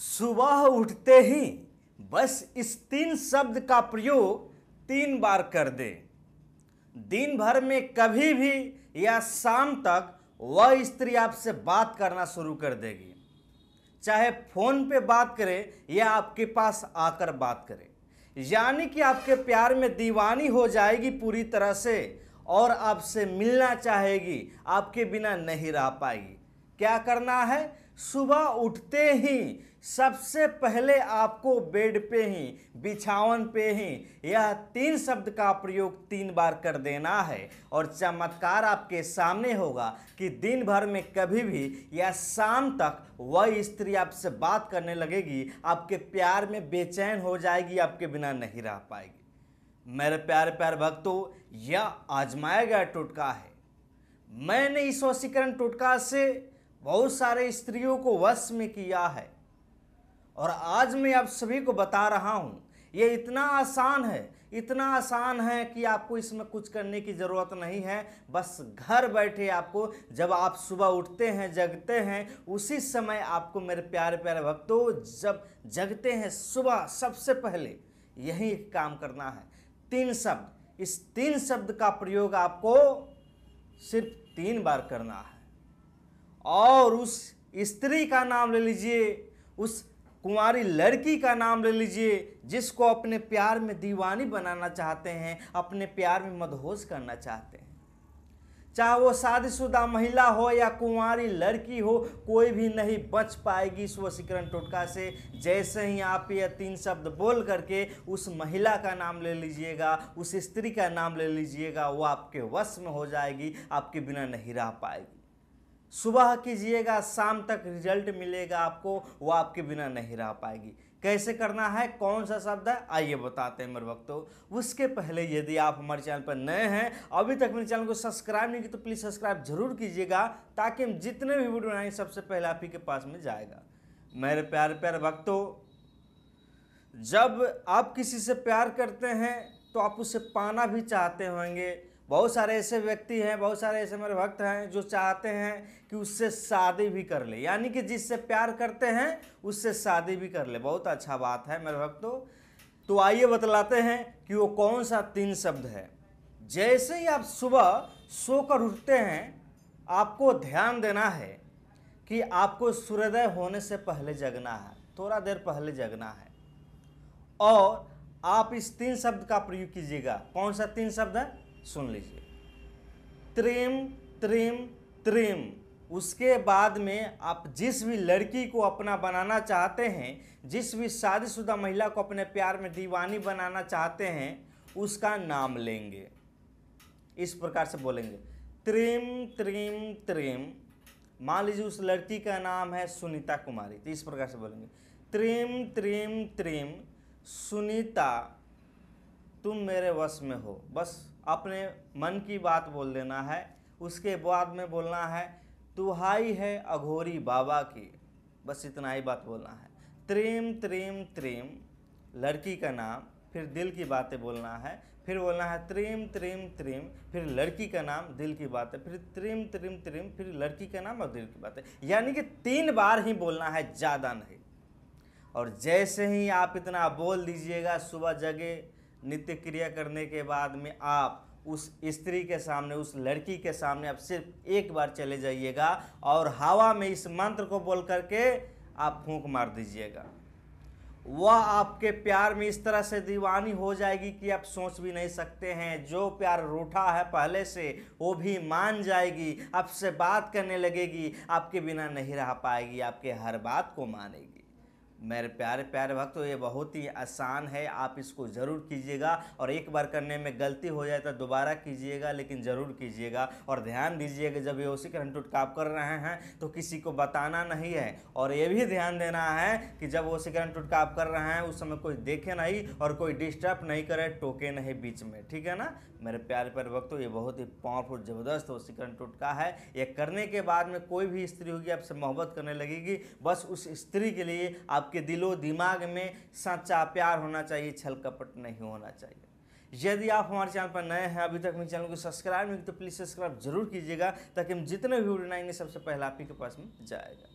सुबह उठते ही बस इस तीन शब्द का प्रयोग तीन बार कर दें दिन भर में कभी भी या शाम तक वह स्त्री आपसे बात करना शुरू कर देगी चाहे फोन पे बात करे या आपके पास आकर बात करे यानी कि आपके प्यार में दीवानी हो जाएगी पूरी तरह से और आपसे मिलना चाहेगी आपके बिना नहीं रह पाएगी क्या करना है सुबह उठते ही सबसे पहले आपको बेड पे ही बिछावन पे ही यह तीन शब्द का प्रयोग तीन बार कर देना है और चमत्कार आपके सामने होगा कि दिन भर में कभी भी या शाम तक वह स्त्री आपसे बात करने लगेगी आपके प्यार में बेचैन हो जाएगी आपके बिना नहीं रह पाएगी मेरे प्यारे प्यार भक्तों यह आजमाया गया टोटका है मैंने इस वशीकरण टोटका से बहुत सारे स्त्रियों को वश में किया है और आज मैं आप सभी को बता रहा हूँ ये इतना आसान है इतना आसान है कि आपको इसमें कुछ करने की ज़रूरत नहीं है बस घर बैठे आपको जब आप सुबह उठते हैं जगते हैं उसी समय आपको मेरे प्यारे प्यारे भक्तों जब जगते हैं सुबह सबसे पहले यही काम करना है तीन शब्द इस तीन शब्द का प्रयोग आपको सिर्फ तीन बार करना है और उस स्त्री का नाम ले लीजिए उस कुमारी लड़की का नाम ले लीजिए जिसको अपने प्यार में दीवानी बनाना चाहते हैं अपने प्यार में मदहोश करना चाहते हैं चाहे वो शादीशुदा महिला हो या कुंवारी लड़की हो कोई भी नहीं बच पाएगी इस वशीकरण टोटका से जैसे ही आप ये तीन शब्द बोल करके उस महिला का नाम ले लीजिएगा उस स्त्री का नाम ले लीजिएगा वो आपके वश में हो जाएगी आपके बिना नहीं रह पाएगी सुबह कीजिएगा शाम तक रिजल्ट मिलेगा आपको वो आपके बिना नहीं रह पाएगी कैसे करना है कौन सा शब्द है आइए बताते हैं मेरे वक्त उसके पहले यदि आप हमारे चैनल पर नए हैं अभी तक मेरे चैनल को सब्सक्राइब नहीं की तो प्लीज़ सब्सक्राइब जरूर कीजिएगा ताकि हम जितने भी वीडियो बनाएंगे सबसे पहले आप ही के पास में जाएगा मेरे प्यार प्यार भक्तों जब आप किसी से प्यार करते हैं तो आप उसे पाना भी चाहते होंगे बहुत सारे ऐसे व्यक्ति हैं बहुत सारे ऐसे मेरे भक्त हैं जो चाहते हैं कि उससे शादी भी कर ले यानी कि जिससे प्यार करते हैं उससे शादी भी कर ले बहुत अच्छा बात है मेरे भक्तों तो आइए बतलाते हैं कि वो कौन सा तीन शब्द है जैसे ही आप सुबह सोकर उठते हैं आपको ध्यान देना है कि आपको सूर्योदय होने से पहले जगना है थोड़ा देर पहले जगना है और आप इस तीन शब्द का प्रयोग कीजिएगा कौन सा तीन शब्द है सुन लीजिए त्रेम त्रेम त्रेम उसके बाद में आप जिस भी लड़की को अपना बनाना चाहते हैं जिस भी शादीशुदा महिला को अपने प्यार में दीवानी बनाना चाहते हैं उसका नाम लेंगे इस प्रकार से बोलेंगे त्रेम त्रेम त्रेम मान लीजिए उस लड़की का नाम है सुनीता कुमारी तो इस प्रकार से बोलेंगे त्रेम त्रेम त्रेम सुनीता तुम मेरे वश में हो बस अपने मन की बात बोल देना है उसके बाद में बोलना है तुहाई है अघोरी बाबा की बस इतना ही बात बोलना है त्रेम त्रेम त्रेम लड़की का नाम फिर दिल की बातें बोलना है फिर बोलना है त्रेम त्रेम त्रेम फिर लड़की का नाम दिल की बातें फिर त्रेम त्रेम त्रेम फिर लड़की का नाम और दिल की बातें यानी कि तीन बार ही बोलना है ज़्यादा नहीं और जैसे ही आप इतना बोल दीजिएगा सुबह जगे नित्य क्रिया करने के बाद में आप उस स्त्री के सामने उस लड़की के सामने आप सिर्फ एक बार चले जाइएगा और हवा में इस मंत्र को बोल करके आप फूंक मार दीजिएगा वह आपके प्यार में इस तरह से दीवानी हो जाएगी कि आप सोच भी नहीं सकते हैं जो प्यार रूठा है पहले से वो भी मान जाएगी आपसे बात करने लगेगी आपके बिना नहीं रह पाएगी आपके हर बात को मानेगी मेरे प्यारे प्यारे भक्त ये बहुत ही आसान है आप इसको ज़रूर कीजिएगा और एक बार करने में गलती हो जाए तो दोबारा कीजिएगा लेकिन ज़रूर कीजिएगा और ध्यान दीजिएगा जब ये उसी करंट टूट आप कर रहे हैं तो किसी को बताना नहीं है और ये भी ध्यान देना है कि जब उसी करंट टूट आप कर रहे हैं उस समय कोई देखे नहीं और कोई डिस्टर्ब नहीं करे टोके नहीं बीच में ठीक है ना मेरे प्यारे प्यारे भक्त ये बहुत ही पावरफुल ज़बरदस्त उसी करंट टूटका है ये करने के बाद में कोई भी स्त्री होगी आपसे मोहब्बत करने लगेगी बस उस स्त्री के लिए आप आपके दिलो दिमाग में सच्चा प्यार होना चाहिए छल कपट नहीं होना चाहिए यदि आप हमारे चैनल पर नए हैं अभी तक मेरे चैनल को सब्सक्राइब नहीं तो प्लीज़ सब्सक्राइब जरूर कीजिएगा ताकि हम जितने भी वीडियो बनाएंगे सबसे पहले आप ही के पास में जाएगा